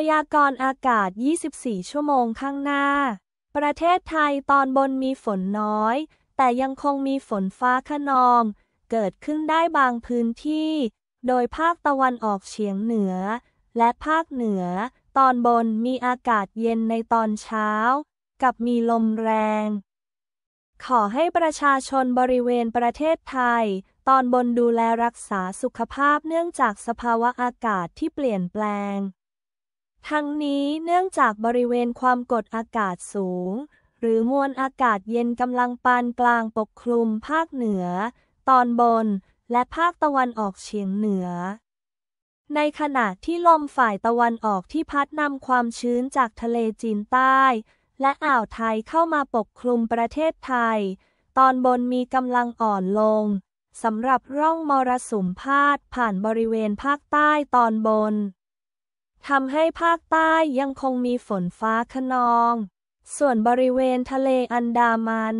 พยากรณ์อากาศ 24 ชั่วโมงข้างหน้า ประเทศไทยตอนบนมีฝนน้อย แต่ยังคงมีฝนฟ้าขนอง เกิดขึ้นได้บางพื้นที่ โดยภาคตะวันออกเฉียงเหนือ และภาคเหนือ ตอนบนมีอากาศเย็นในตอนเช้า กับมีลมแรง ขอให้ประชาชนบริเวณประเทศไทย ตอนบนดูแลรักษาสุขภาพเนื่องจากสภาวะอากาศที่เปลี่ยนแปลงทั้งนี้เนื่องจากบริเวณความกดอากาศสูง หรือมวลอากาศเย็นกำลังปานกลางปกคลุมภาคเหนือ ตอนบน และภาคตะวันออกเฉียงเหนือ ในขณะที่ลมฝ่ายตะวันออกที่พัดนำความชื้นจากทะเลจีนใต้ และอ่าวไทยเข้ามาปกคลุมประเทศไทย ตอนบนมีกำลังอ่อนลงสำหรับร่องมรสุมพาดผ่านบริเวณภาคใต้ตอนบนทำให้ภาคใต้ยังคงมีฝนฟ้าขนอง ส่วนบริเวณทะเลอันดามัน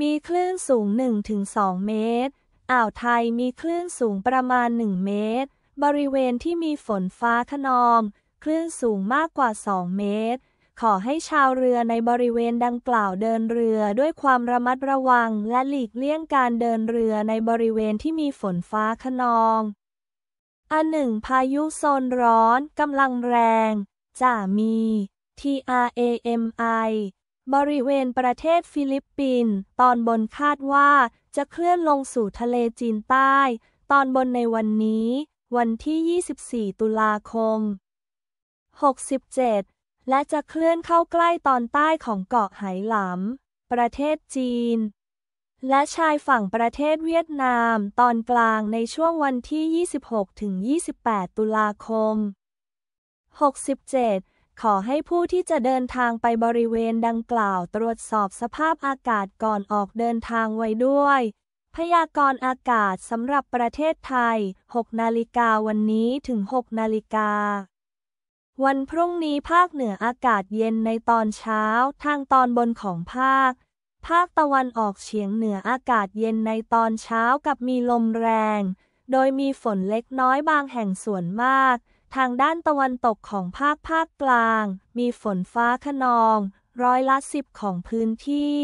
มีคลื่นสูง1-2 เมตร อ่าวไทยมีคลื่นสูงประมาณ 1 เมตร บริเวณที่มีฝนฟ้าขนอง คลื่นสูงมากกว่า2เมตร ขอให้ชาวเรือในบริเวณดังกล่าวเดินเรือด้วยความระมัดระวังและหลีกเลี่ยงการเดินเรือในบริเวณที่มีฝนฟ้าขนองอันหนึ่งพายุโซนร้อนกำลังแรง จะมี TRAMI บริเวณประเทศฟิลิปปินส์ตอนบนคาดว่าจะเคลื่อนลงสู่ทะเลจีนใต้ ตอนบนในวันนี้ วันที่ 24 ตุลาคม67 และจะเคลื่อนเข้าใกล้ตอนใต้ของเกาะไหหลำประเทศจีนและชายฝั่งประเทศเวียดนามตอนกลางในช่วงวันที่ 26 ถึง 28 ตุลาคม 67 ขอให้ผู้ที่จะเดินทางไปบริเวณดังกล่าวตรวจสอบสภาพอากาศก่อนออกเดินทางไว้ด้วย พยากรณ์อากาศสำหรับประเทศไทย 6 นาฬิกาวันนี้ถึง 6 นาฬิกา วันพรุ่งนี้ภาคเหนืออากาศเย็นในตอนเช้าทางตอนบนของภาคภาคตะวันออกเฉียงเหนืออากาศเย็นในตอนเช้ากับมีลมแรง โดยมีฝนเล็กน้อยบางแห่งส่วนมาก ทางด้านตะวันตกของภาคภาคกลาง มีฝนฟ้าขนอง ร้อยละสิบของพื้นที่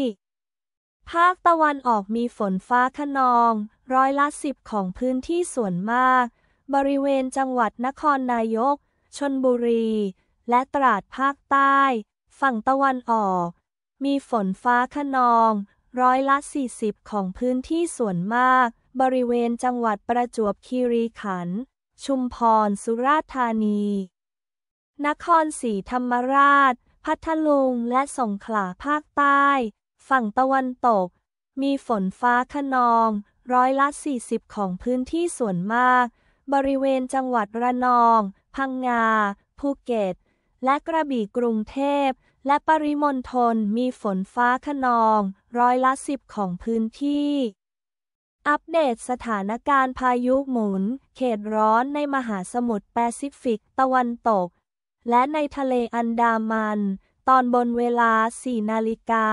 ภาคตะวันออกมีฝนฟ้าขนอง ร้อยละสิบของพื้นที่ส่วนมาก บริเวณจังหวัดนครนายก ชนบุรี และตราดภาคใต้ ฝั่งตะวันออกมีฝนฟ้าขนองร้อยละ40ของพื้นที่ส่วนมากบริเวณจังหวัดประจวบคีรีขันธ์ชุมพรสุราษฎร์ธานี นครศรีธรรมราช พัทลุงและสงขลาภาคใต้ ฝั่งตะวันตก มีฝนฟ้าขนองร้อยละ40ของพื้นที่ส่วนมาก บริเวณจังหวัดระนอง พังงาภูเก็ตและกระบี่กรุงเทพ และปริมณฑลมีฝนฟ้าขนองร้อยละสิบของพื้นที่ อัปเดตสถานการณ์พายุหมุน เขตร้อนในมหาสมุทรแปซิฟิกตะวันตก และในทะเลอันดามัน ตอนบนเวลา 4 นาฬิกา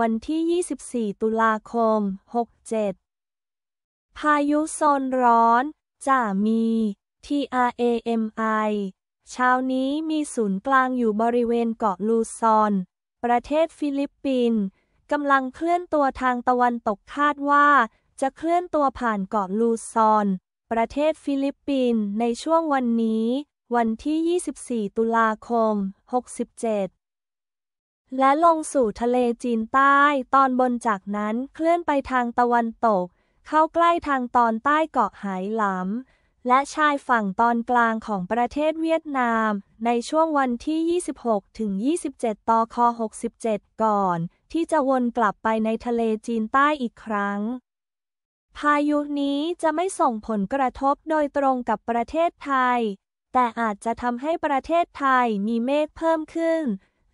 วันที่ 24 ตุลาคม 67 พายุโซนร้อนจะมี TRAMI เช้านี้มีศูนย์กลางอยู่บริเวณเกาะลูซอน ประเทศฟิลิปปินส์กำลังเคลื่อนตัวทางตะวันตกคาดว่า จะเคลื่อนตัวผ่านเกาะลูซอน ประเทศฟิลิปปินส์ในช่วงวันนี้ วันที่ 24 ตุลาคม 67 และลงสู่ทะเลจีนใต้ตอนบนจากนั้นเคลื่อนไปทางตะวันตก เข้าใกล้ทางตอนใต้เกาะหายหลำและชายฝั่งตอนกลางของประเทศเวียดนาม ในช่วงวันที่ 26 ถึง 27 ตค 67 ก่อน ที่จะวนกลับไปในทะเลจีนใต้อีกครั้ง พายุนี้จะไม่ส่งผลกระทบโดยตรงกับประเทศไทย แต่อาจจะทำให้ประเทศไทยมีเมฆเพิ่มขึ้น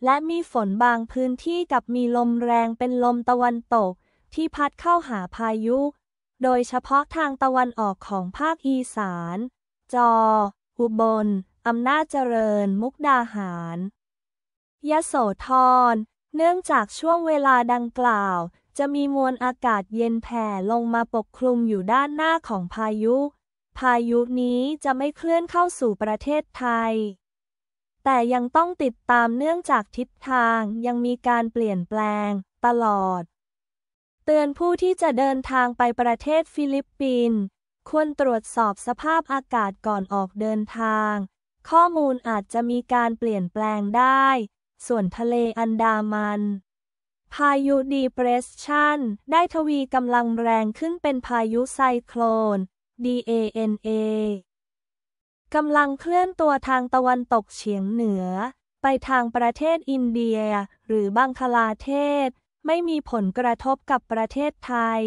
และมีฝนบางพื้นที่กับมีลมแรงเป็นลมตะวันตก ที่พัดเข้าหาพายุโดยเฉพาะทางตะวันออกของภาคอีสาน จออุบลอำนาจเจริญ มุกดาหารยโสธร เนื่องจากช่วงเวลาดังกล่าว จะมีมวลอากาศเย็นแผ่ลงมาปกคลุมอยู่ด้านหน้าของพายุ พายุนี้จะไม่เคลื่อนเข้าสู่ประเทศไทย แต่ยังต้องติดตามเนื่องจากทิศทางยังมีการเปลี่ยนแปลงตลอดเตือนผู้ที่จะเดินทางไปประเทศฟิลิปปินส์ควรตรวจสอบสภาพอากาศก่อนออกเดินทาง ข้อมูลอาจจะมีการเปลี่ยนแปลงได้ ส่วนทะเลอันดามัน พายุดีเพรสชันได้ทวีกำลังแรงขึ้นเป็นพายุไซโคลน DANA กำลังเคลื่อนตัวทางตะวันตกเฉียงเหนือ ไปทางประเทศอินเดียหรือบังคลาเทศไม่มีผลกระทบกับประเทศไทย